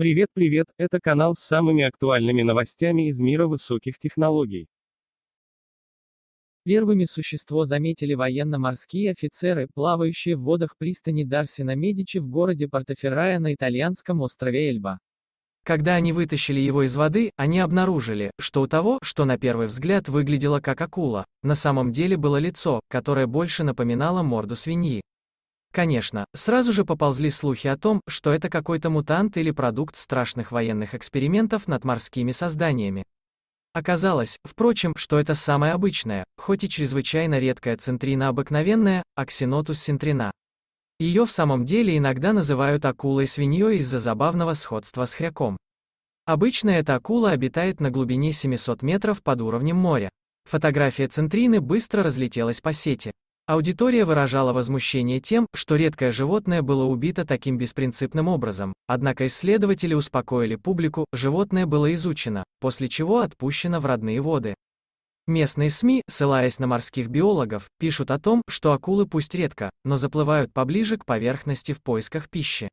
Привет, привет, это канал с самыми актуальными новостями из мира высоких технологий. Первыми существо заметили военно-морские офицеры, плавающие в водах пристани Дарсина Медичи в городе Портоферрая на итальянском острове Эльба. Когда они вытащили его из воды, они обнаружили, что у того, что на первый взгляд выглядело как акула, на самом деле было лицо, которое больше напоминало морду свиньи. Конечно, сразу же поползли слухи о том, что это какой-то мутант или продукт страшных военных экспериментов над морскими созданиями. Оказалось, впрочем, что это самая обычная, хоть и чрезвычайно редкая центрина обыкновенная, аксинотус центрина. Ее в самом деле иногда называют акулой-свиньей из-за забавного сходства с хряком. Обычно эта акула обитает на глубине 700 метров под уровнем моря. Фотография центрины быстро разлетелась по сети. Аудитория выражала возмущение тем, что редкое животное было убито таким беспринципным образом, однако исследователи успокоили публику, животное было изучено, после чего отпущено в родные воды. Местные СМИ, ссылаясь на морских биологов, пишут о том, что акулы пусть редко, но заплывают поближе к поверхности в поисках пищи.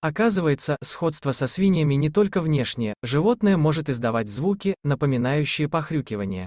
Оказывается, сходство со свиньями не только внешнее, животное может издавать звуки, напоминающие похрюкивание.